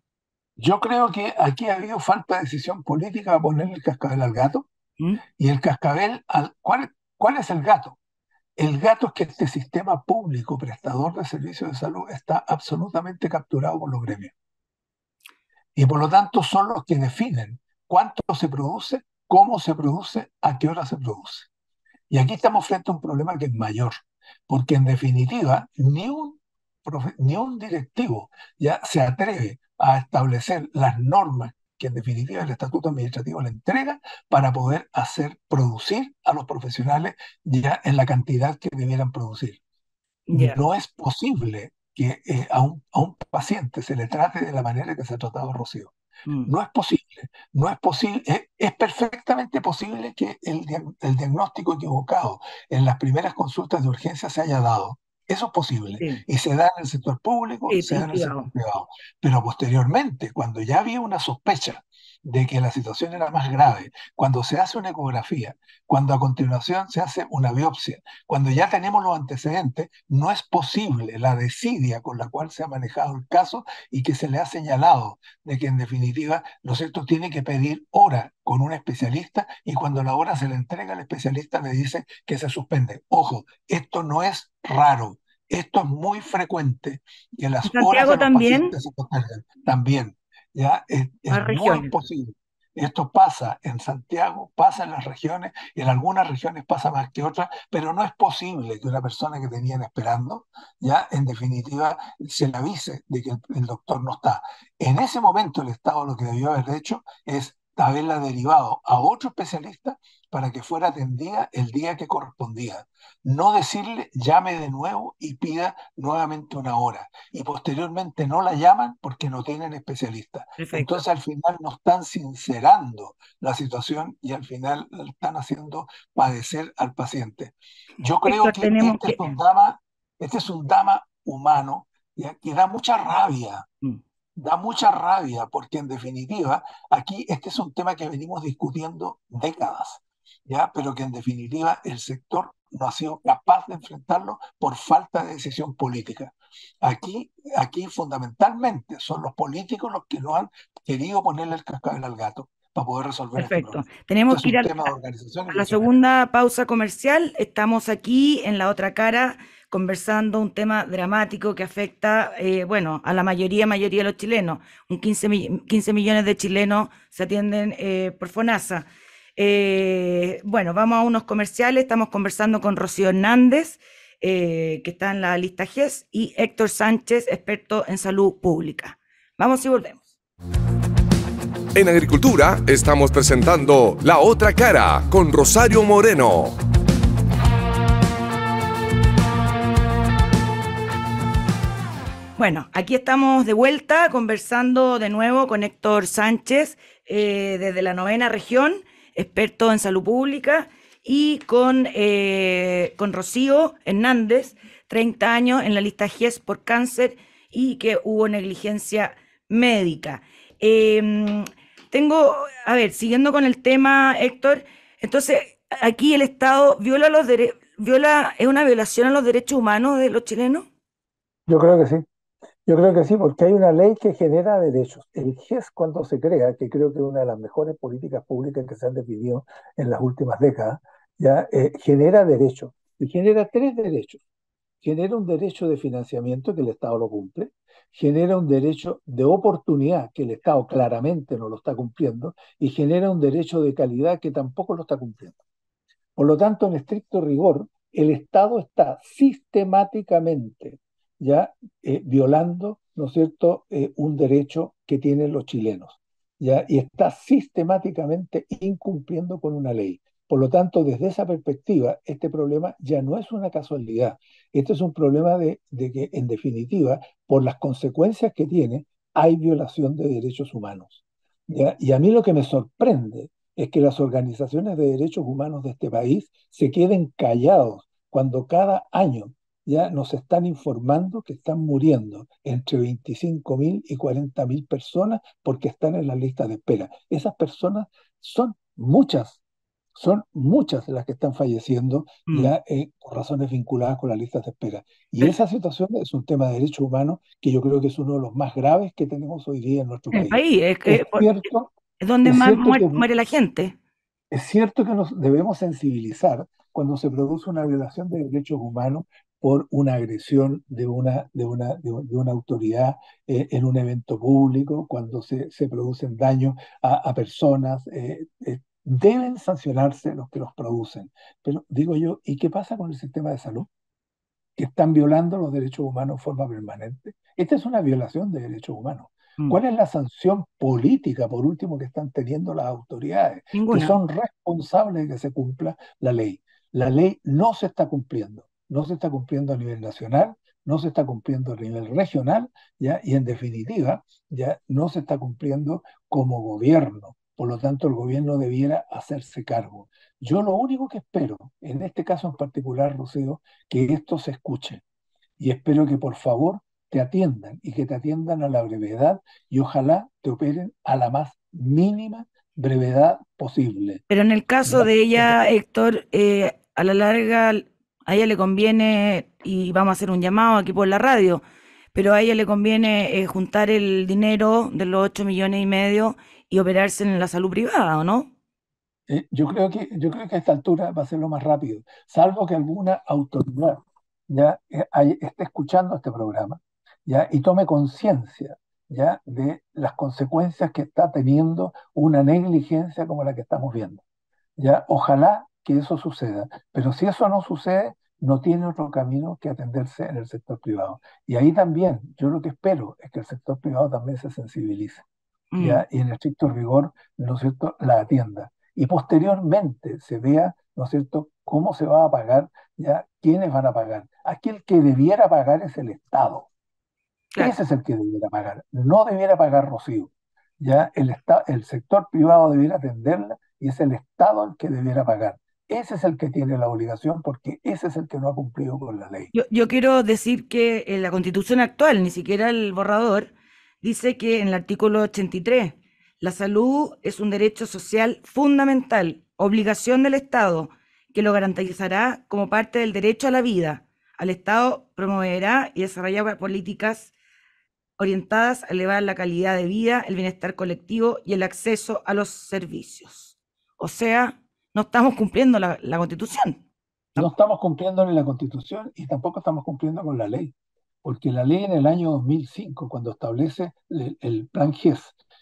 Yo creo que aquí ha habido falta de decisión política a poner el cascabel al gato. ¿Mm? Y el cascabel, ¿cuál es el gato? El gato es que este sistema público prestador de servicios de salud está absolutamente capturado por los gremios. Y por lo tanto son los que definen cuánto se produce cómo se produce, a qué hora se produce. Y aquí estamos frente a un problema que es mayor, porque en definitiva ni un, directivo ya se atreve a establecer las normas que en definitiva el estatuto administrativo le entrega para poder hacer producir a los profesionales ya en la cantidad que debieran producir. No es posible que eh, a, un, a, un, paciente se le trate de la manera que se ha tratado a Rocío. Mm. No es posible, no es posible, es, perfectamente posible que el, diagnóstico equivocado en las primeras consultas de urgencia se haya dado. Eso es posible. Y se da en el sector público, y se da en el sector privado. Pero posteriormente, cuando ya había una sospecha de que la situación era más grave, cuando se hace una ecografía, cuando a continuación se hace una biopsia, cuando ya tenemos los antecedentes, no es posible la desidia con la cual se ha manejado el caso y que se le ha señalado de que en definitiva, los cierto, tiene que pedir hora con un especialista y cuando la hora se le entrega al especialista le dice que se suspende. Ojo, esto no es raro. Esto es muy frecuente que las horas También. Ya es, no Esto pasa en Santiago, pasa en las regiones, y en algunas regiones pasa más que otras, pero no es posible que una persona que tenían esperando, ya en definitiva, se le avise de que el doctor no está. En ese momento el Estado lo que debió haber hecho es haberla derivado a otro especialista para que fuera atendida el día que correspondía. No decirle llame de nuevo y pida nuevamente una hora. Y posteriormente no la llaman porque no tienen especialista. Entonces al final no están sincerando la situación y al final están haciendo padecer al paciente. Yo creo que este, este, Es un dama es humano ya, que da mucha rabia. Mm da mucha rabia porque en definitiva aquí este es un tema que venimos discutiendo décadas, ¿ya? pero que en definitiva el sector no ha sido capaz de enfrentarlo por falta de decisión política. Aquí, aquí fundamentalmente son los políticos los que no han querido ponerle el cascabel al gato para poder resolver este Perfecto. Tenemos este que ir a la segunda pausa comercial. Estamos aquí en la otra cara conversando un tema dramático que afecta, eh, bueno, a la mayoría, mayoría de los chilenos. Un 15, 15 millones de chilenos se atienden eh, por FONASA. Eh, bueno, vamos a unos comerciales. Estamos conversando con Rocío Hernández, que está en la lista GES, y Héctor Sánchez, experto en salud pública. Vamos y volvemos. En agricultura estamos presentando La otra cara con Rosario Moreno. Bueno, aquí estamos de vuelta conversando de nuevo con Héctor Sánchez eh, desde la novena región, experto en salud pública, y con, eh, con Rocío Hernández, 30 años en la lista GES por cáncer y que hubo negligencia médica. Em, tengo, a ver, siguiendo con el tema, Héctor, entonces aquí el Estado viola los derechos, viola, ¿es una violación a los derechos humanos de los chilenos? Yo creo que sí. Yo creo que sí, porque hay una ley que genera derechos. El GES cuando se crea, que creo que es una de las mejores políticas públicas que se han definido en las últimas décadas, ya eh, genera derechos. Y genera tres derechos. Genera un derecho de financiamiento que el Estado lo cumple, genera un derecho de oportunidad que el Estado claramente no lo está cumpliendo y genera un derecho de calidad que tampoco lo está cumpliendo. Por lo tanto, en estricto rigor, el Estado está sistemáticamente ya eh, violando, ¿no es cierto?, eh, un derecho que tienen los chilenos, ya, y está sistemáticamente incumpliendo con una ley. Por lo tanto, desde esa perspectiva, este problema ya no es una casualidad. Este es un problema de, que, en definitiva, por las consecuencias que tiene, hay violación de derechos humanos. Y a mí lo que me sorprende es que las organizaciones de derechos humanos de este país se queden callados cuando cada año ya nos están informando que están muriendo entre 25.000 y 40.000 personas porque están en la lista de espera. Esas personas son muchas, son muchas las que están falleciendo mm. ya, eh, por razones vinculadas con las listas de espera. Y esa situación es un tema de derechos humanos que yo creo que es uno de los más graves que tenemos hoy día en nuestro país. es, cierto, es donde más muere la gente. Es cierto que nos debemos sensibilizar cuando se produce una violación de derechos humanos, por una agresión de una, de una, de, una autoridad eh, en un evento público, cuando se, se producen daños a, personas. Eh, eh, deben sancionarse los que los producen. Pero digo yo, ¿y qué pasa con el sistema de salud? Que están violando los derechos humanos de forma permanente. Esta es una violación de derechos humanos. Mm. ¿Cuál es la sanción política, por último, que están teniendo las autoridades? Que son responsables de que se cumpla la ley. La ley no se está cumpliendo no se está cumpliendo a nivel nacional, no se está cumpliendo a nivel regional, ¿ya? y en definitiva, ya no se está cumpliendo como gobierno. Por lo tanto, el gobierno debiera hacerse cargo. Yo lo único que espero, en este caso en particular, Rocío, que esto se escuche. Y espero que por favor te atiendan y que te atiendan a la brevedad y ojalá te operen a la más mínima brevedad posible. Pero en el caso de ella, Héctor, eh, a la larga a ella le conviene, y vamos a hacer un llamado aquí por la radio, pero a ella le conviene eh, juntar el dinero de los 8 millones y medio y operarse en la salud privada, ¿o no? Eh, yo, creo que, yo creo que a esta altura va a ser lo más rápido, salvo que alguna autoridad ya eh, esté escuchando este programa ya y tome conciencia ya de las consecuencias que está teniendo una negligencia como la que estamos viendo. Ya, ojalá que eso suceda. Pero si eso no sucede, no tiene otro camino que atenderse en el sector privado. Y ahí también, yo lo que espero es que el sector privado también se sensibilice mm. y en estricto rigor, ¿no es cierto?, la atienda. Y posteriormente se vea, ¿no es cierto?, cómo se va a pagar, ¿ya? ¿Quiénes van a pagar? Aquí el que debiera pagar es el Estado. Ese es el que debiera pagar. No debiera pagar Rocío. ¿ya? El, el sector privado debiera atenderla y es el Estado el que debiera pagar. Ese es el que tiene la obligación porque ese es el que no ha cumplido con la ley. Yo, quiero decir que en eh, la constitución actual, ni siquiera el borrador, dice que en el artículo 83, la salud es un derecho social fundamental, obligación del Estado, que lo garantizará como parte del derecho a la vida. Al Estado promoverá y desarrollará políticas orientadas a elevar la calidad de vida, el bienestar colectivo y el acceso a los servicios. O sea, no estamos cumpliendo la, constitución. No estamos cumpliendo ni la constitución y tampoco estamos cumpliendo con la ley, porque la ley en el año 2005, cuando establece el, plan GES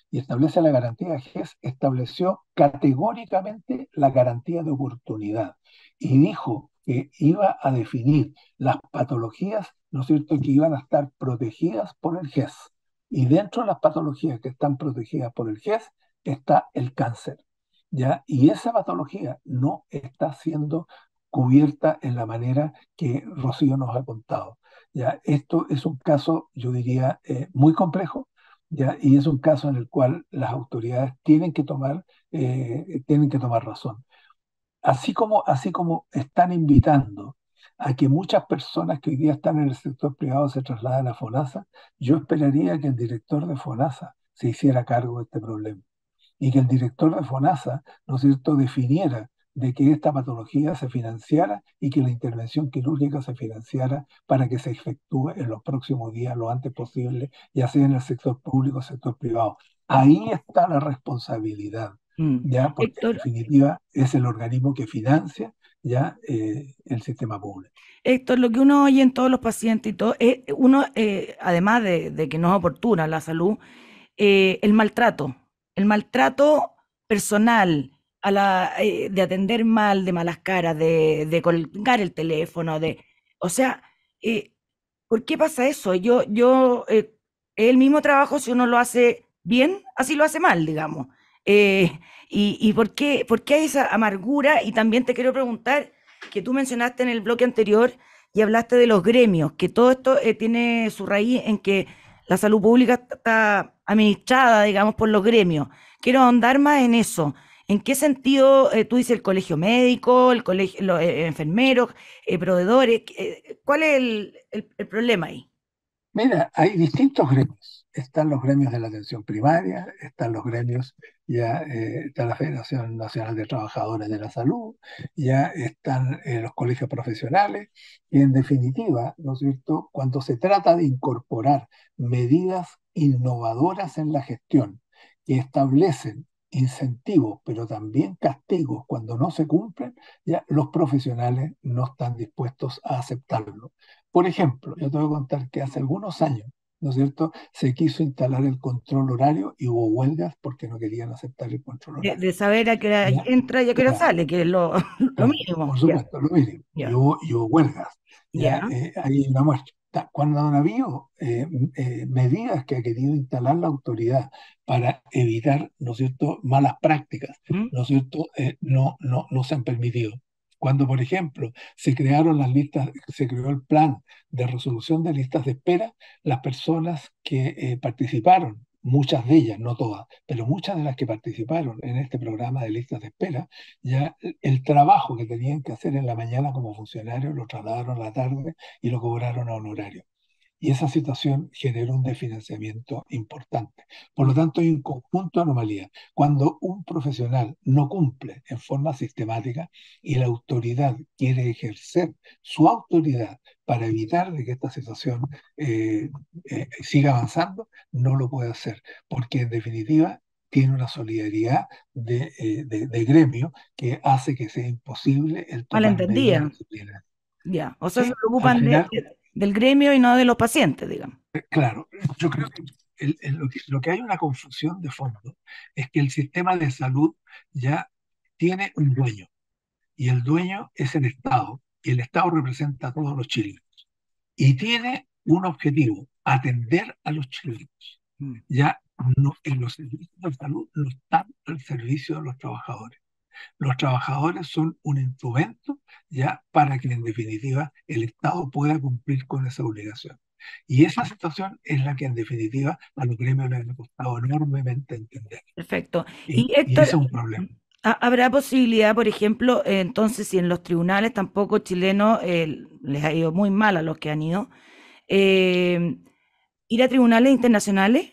y establece la garantía GES, estableció categóricamente la garantía de oportunidad y dijo que iba a definir las patologías, ¿no es cierto?, que iban a estar protegidas por el GES. Y dentro de las patologías que están protegidas por el GES está el cáncer. ¿ya? Y esa patología no está siendo cubierta en la manera que Rocío nos ha contado. ¿ya? Esto es un caso, yo diría, eh, muy complejo, ¿ya? y es un caso en el cual las autoridades tienen que tomar, eh, tienen que tomar razón. Así como, así como están invitando a que muchas personas que hoy día están en el sector privado se trasladen a FONASA, yo esperaría que el director de FONASA se hiciera cargo de este problema y que el director de FONASA, ¿no cierto?, definiera de que esta patología se financiara y que la intervención quirúrgica se financiara para que se efectúe en los próximos días, lo antes posible, ya sea en el sector público o sector privado. Ahí está la responsabilidad, mm. ¿ya? Porque en definitiva es el organismo que financia ya eh, el sistema público. Héctor, lo que uno oye en todos los pacientes y todo, es eh, uno, eh, además de, que no es oportuna la salud, el maltrato el maltrato personal, a la, eh, de atender mal, de malas caras, de, colgar el teléfono, de, o sea, eh, ¿por qué pasa eso? Yo, yo, eh, el mismo trabajo si uno lo hace bien, así lo hace mal, digamos. y, por qué, por qué hay esa amargura? Y también te quiero preguntar, que tú mencionaste en el bloque anterior y hablaste de los gremios, que todo esto tiene su raíz en que la salud pública está administrada, digamos, por los gremios. Quiero ahondar más en eso. ¿En qué sentido eh, tú dices el colegio médico, el colegio, los eh, enfermeros, eh, proveedores? ¿Cuál es el, problema ahí? Mira, hay distintos gremios están los gremios de la atención primaria, están los gremios, ya eh, está la Federación Nacional de Trabajadores de la Salud, ya están eh, los colegios profesionales, y en definitiva, ¿no es cierto?, cuando se trata de incorporar medidas innovadoras en la gestión que establecen incentivos, pero también castigos cuando no se cumplen, ya los profesionales no están dispuestos a aceptarlo. Por ejemplo, yo te voy a contar que hace algunos años ¿no es cierto? Se quiso instalar el control horario y hubo huelgas porque no querían aceptar el control horario. De, saber a qué entra y a qué hora sale, que es lo, lo mínimo. Por supuesto, lo mínimo. Y, hubo, huelgas. Ya, eh, ahí hay una marcha. Cuando han habido eh, eh, medidas que ha querido instalar la autoridad para evitar, ¿no es cierto?, malas prácticas, ¿Mm? ¿no es cierto?, no, no, no se han permitido. Cuando, por ejemplo, se crearon las listas, se creó el plan de resolución de listas de espera, las personas que eh, participaron, muchas de ellas, no todas, pero muchas de las que participaron en este programa de listas de espera, ya el trabajo que tenían que hacer en la mañana como funcionarios lo trasladaron a la tarde y lo cobraron a honorario y esa situación generó un desfinanciamiento importante. Por lo tanto, hay un conjunto de anomalías. Cuando un profesional no cumple en forma sistemática y la autoridad quiere ejercer su autoridad para evitar que esta situación eh, eh, siga avanzando, no lo puede hacer, porque en definitiva tiene una solidaridad de, eh, gremio que hace que sea imposible el tomar Malentendía. Ya, o sea, de del gremio y no de los pacientes, digamos. Eh, claro, yo creo que, lo, que hay una confusión de fondo es que el sistema de salud ya tiene un dueño y el dueño es el Estado y el Estado representa a todos los chilenos y tiene un objetivo, atender a los chilenos. Mm. Ya no, en los servicios de salud no están al servicio de los trabajadores. Los trabajadores son un instrumento ya para que en definitiva el Estado pueda cumplir con esa obligación. Y esa situación es la que en definitiva a los gremios les ha costado enormemente entender. Perfecto. Y, esto es un problema. ¿Habrá posibilidad, por ejemplo, eh, entonces, si en los tribunales tampoco chilenos eh, les ha ido muy mal a los que han ido, eh, ir a tribunales internacionales?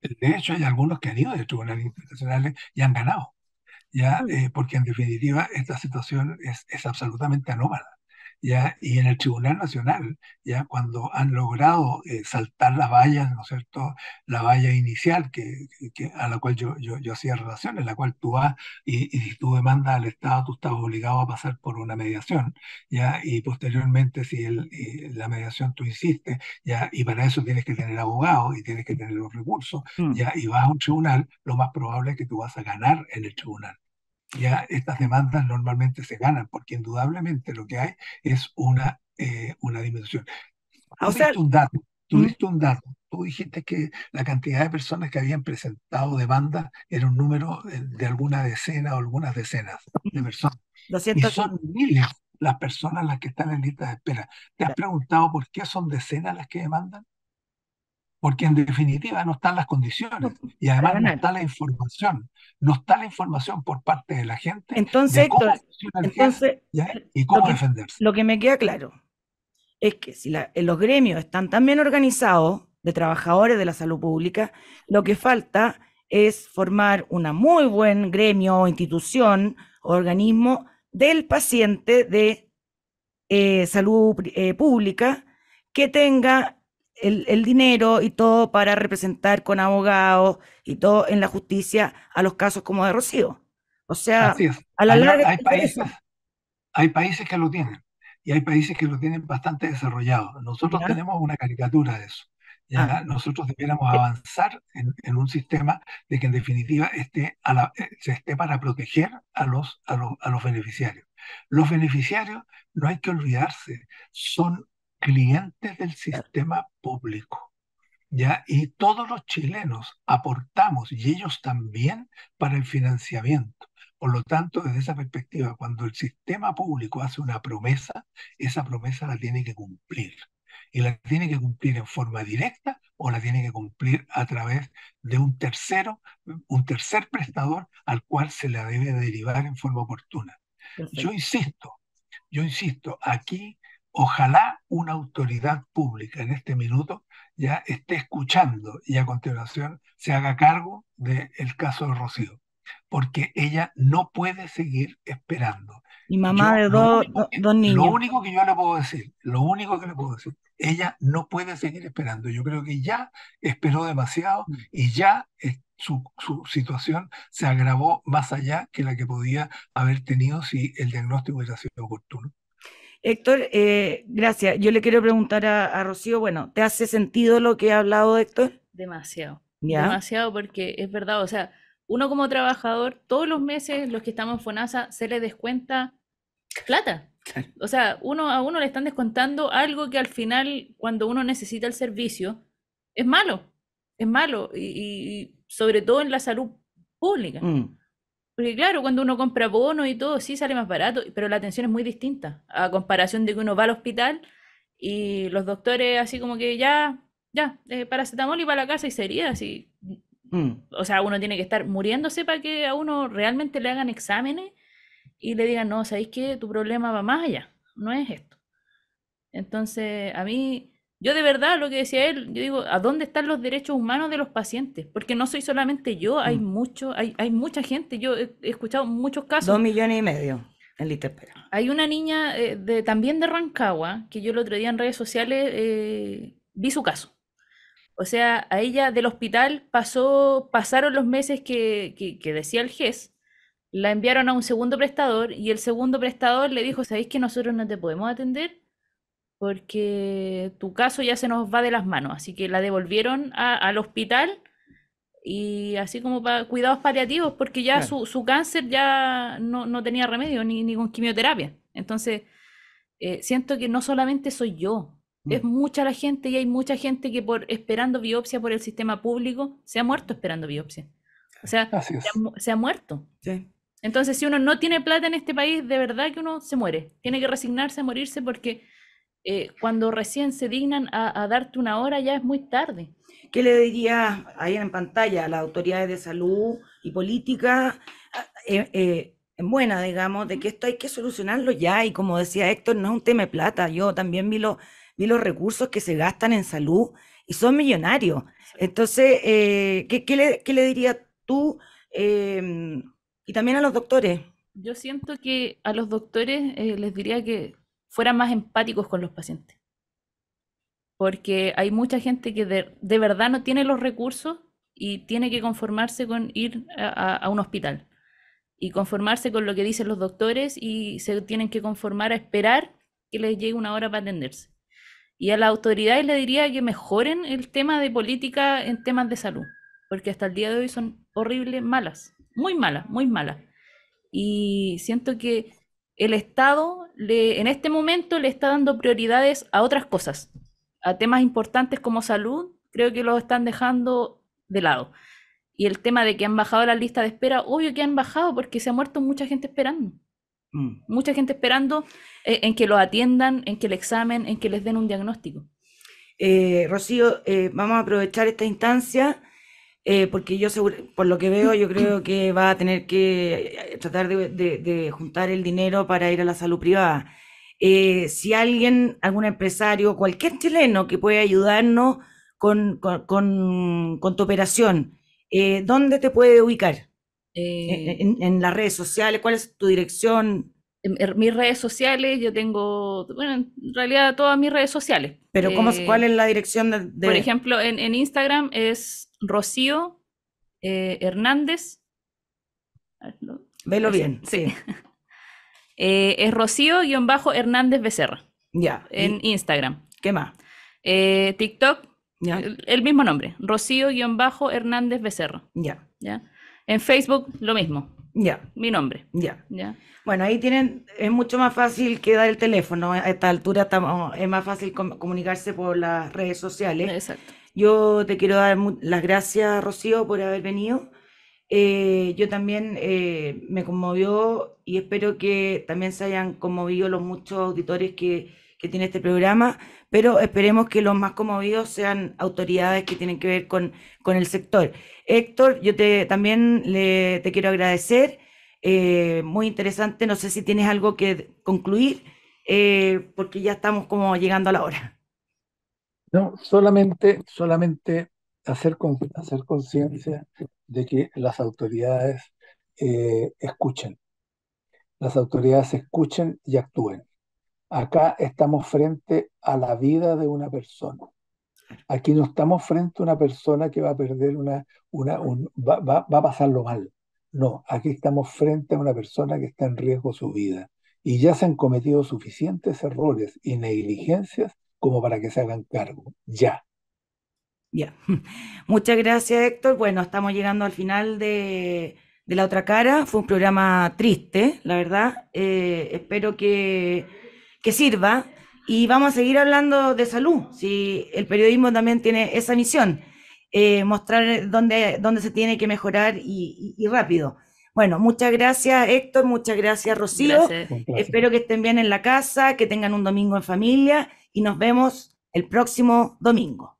De hecho, hay algunos que han ido de tribunales internacionales y han ganado. ¿ya? Eh, porque en definitiva esta situación es, es absolutamente anómala. ¿Ya? y en el Tribunal Nacional, ya cuando han logrado eh, saltar las vallas, ¿no es cierto? La valla inicial que, que a la cual yo, yo, yo hacía relación, en la cual tú vas y, si tú demandas al Estado, tú estás obligado a pasar por una mediación, ¿ya? Y posteriormente, si el, eh, la mediación tú insistes, ¿ya? Y para eso tienes que tener abogado y tienes que tener los recursos, mm. ¿ya? Y vas a un tribunal, lo más probable es que tú vas a ganar en el tribunal ya estas demandas normalmente se ganan, porque indudablemente lo que hay es una, eh, una disminución. Tú un dato, tú un dato, tú dijiste que la cantidad de personas que habían presentado demandas era un número de, alguna decena o algunas decenas de personas. Y son miles las personas las que están en lista de espera. ¿Te has preguntado por qué son decenas las que demandan? porque en definitiva no están las condiciones y además no está la información, no está la información por parte de la gente. Entonces, y cómo lo defenderse. Lo que me queda claro es que si eh, los gremios están tan bien organizados de trabajadores de la salud pública, lo que falta es formar una muy buen gremio, o institución, o organismo del paciente de eh, salud eh, pública que tenga el, dinero y todo para representar con abogados y todo en la justicia a los casos como de Rocío. O sea, a la larga... Hay países, hay países que lo tienen y hay países que lo tienen bastante desarrollado. Nosotros tenemos una caricatura de eso. ¿ya? Ah. Nosotros debiéramos avanzar en, en, un sistema de que en definitiva esté a la, eh, se esté para proteger a los, a los, a los beneficiarios. Los beneficiarios, no hay que olvidarse, son clientes del sistema público. ¿ya? Y todos los chilenos aportamos, y ellos también, para el financiamiento. Por lo tanto, desde esa perspectiva, cuando el sistema público hace una promesa, esa promesa la tiene que cumplir. Y la tiene que cumplir en forma directa o la tiene que cumplir a través de un tercero, un tercer prestador al cual se la debe derivar en forma oportuna. Yo insisto, yo insisto, aquí ojalá una autoridad pública en este minuto ya esté escuchando y a continuación se haga cargo del caso de Rocío, porque ella no puede seguir esperando. Mi mamá de dos, niños. Lo único que yo le puedo decir, lo único que le puedo decir, ella no puede seguir esperando. Yo creo que ya esperó demasiado mm. y ya eh, su, su, situación se agravó más allá que la que podía haber tenido si el diagnóstico hubiera sido oportuno. Héctor, eh, gracias. Yo le quiero preguntar a, Rocío, bueno, ¿te hace sentido lo que ha hablado Héctor? Demasiado. Demasiado porque es verdad, o sea, uno como trabajador, todos los meses los que estamos en FONASA se les descuenta plata. O sea, uno a uno le están descontando algo que al final, cuando uno necesita el servicio, es malo, es malo, y, sobre todo en la salud pública. Mm. Porque claro, cuando uno compra bono y todo, sí sale más barato, pero la atención es muy distinta a comparación de que uno va al hospital y los doctores así como que ya, ya, eh, paracetamol y para la casa y sería así. Mm. O sea, uno tiene que estar muriéndose para que a uno realmente le hagan exámenes y le digan, no, ¿sabéis qué? Tu problema va más allá, no es esto. Entonces, a mí, yo de verdad, lo que decía él, yo digo, ¿a dónde están los derechos humanos de los pacientes? Porque no soy solamente yo, hay mm. mucho, hay, hay mucha gente, yo he, escuchado muchos casos. Dos millones y medio en espera. Hay una niña eh, de, también de Rancagua, que yo el otro día en redes sociales eh, vi su caso. O sea, a ella del hospital pasó, pasaron los meses que, que decía el GES, la enviaron a un segundo prestador y el segundo prestador le dijo, ¿sabéis que nosotros no te podemos atender? porque tu caso ya se nos va de las manos, así que la devolvieron al hospital y así como para cuidados paliativos, porque ya su, cáncer ya no, tenía remedio ni, con quimioterapia. Entonces, eh, siento que no solamente soy yo, mm. es mucha la gente y hay mucha gente que por esperando biopsia por el sistema público se ha muerto esperando biopsia. O sea, se ha, muerto. Entonces, si uno no tiene plata en este país, de verdad que uno se muere. Tiene que resignarse a morirse porque eh, cuando recién se dignan a, darte una hora ya es muy tarde. ¿Qué le diría ahí en pantalla a las autoridades de salud y política eh, eh buena, digamos, de que esto hay que solucionarlo ya? Y como decía Héctor, no es un tema de plata. Yo también vi, los recursos que se gastan en salud y son millonarios. Entonces, eh, ¿qué, le, ¿qué, le, dirías tú em, y también a los doctores? Yo siento que a los doctores les diría que fueran más empáticos con los pacientes. Porque hay mucha gente que de, verdad no tiene los recursos y tiene que conformarse con ir a, a, un hospital y conformarse con lo que dicen los doctores y se tienen que conformar a esperar que les llegue una hora para atenderse. Y a las autoridades le diría que mejoren el tema de política en temas de salud, porque hasta el día de hoy son horribles, malas, muy malas, muy malas. Y siento que el Estado en este momento le está dando prioridades a otras cosas, a temas importantes como salud, creo que lo están dejando de lado. Y el tema de que han bajado la lista de espera, obvio que han bajado porque se ha muerto mucha gente esperando. Mm. Mucha gente esperando eh, en que lo atiendan, en que le examen, en que les den un diagnóstico. Eh, Rocío, eh, vamos a aprovechar esta instancia eh, porque yo seguro, por lo que veo, yo creo que va a tener que eh, tratar de, juntar el dinero para ir a la salud privada. Eh, si alguien, algún empresario, cualquier chileno que pueda ayudarnos con, tu operación, ¿dónde te puede ubicar? En, las redes sociales, ¿cuál es tu dirección? En, mis redes sociales, yo tengo, bueno, en realidad todas mis redes sociales. Pero ¿cómo, ¿cuál es la dirección Por ejemplo, en, Instagram es Rocío eh, Hernández. Velo bien, sí. eh, es Rocío-Hernández Becerra. Ya. En Instagram. ¿Qué más? Eh, TikTok, El, mismo nombre, Rocío-Hernández Becerra. Ya. ya. En Facebook, lo mismo. Ya. Mi nombre. Ya. ya. Bueno, ahí tienen, es mucho más fácil que dar el teléfono. A esta altura es más fácil comunicarse por las redes sociales. Exacto. Yo te quiero dar las gracias, Rocío, por haber venido. Eh, yo también eh, me conmovió y espero que también se hayan conmovido los muchos auditores que, tiene este programa, pero esperemos que los más conmovidos sean autoridades que tienen que ver con, el sector. Héctor, yo te, también te quiero agradecer, eh, muy interesante, no sé si tienes algo que concluir, porque ya estamos como llegando a la hora. No, solamente, solamente hacer, hacer conciencia de que las autoridades eh, escuchen, las autoridades escuchen y actúen. Acá estamos frente a la vida de una persona. Aquí no estamos frente a una persona que va a perder una, una va, va a pasarlo mal. No, aquí estamos frente a una persona que está en riesgo su vida y ya se han cometido suficientes errores y negligencias como para que se hagan cargo ya. Ya. Muchas gracias, Héctor. Bueno, estamos llegando al final de, de, La Otra Cara. Fue un programa triste, la verdad. Eh, espero que, sirva. Y vamos a seguir hablando de salud. Si el periodismo también tiene esa misión, eh, mostrar dónde, dónde se tiene que mejorar y, rápido. Bueno, muchas gracias Héctor, muchas gracias Rocío. Gracias. Espero que estén bien en la casa, que tengan un domingo en familia y nos vemos el próximo domingo.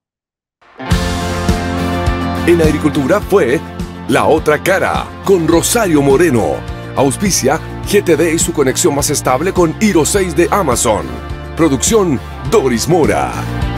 En Agricultura fue La Otra Cara con Rosario Moreno. Auspicia GTD y su conexión más estable con iro 6 de Amazon. Producción Doris Mora.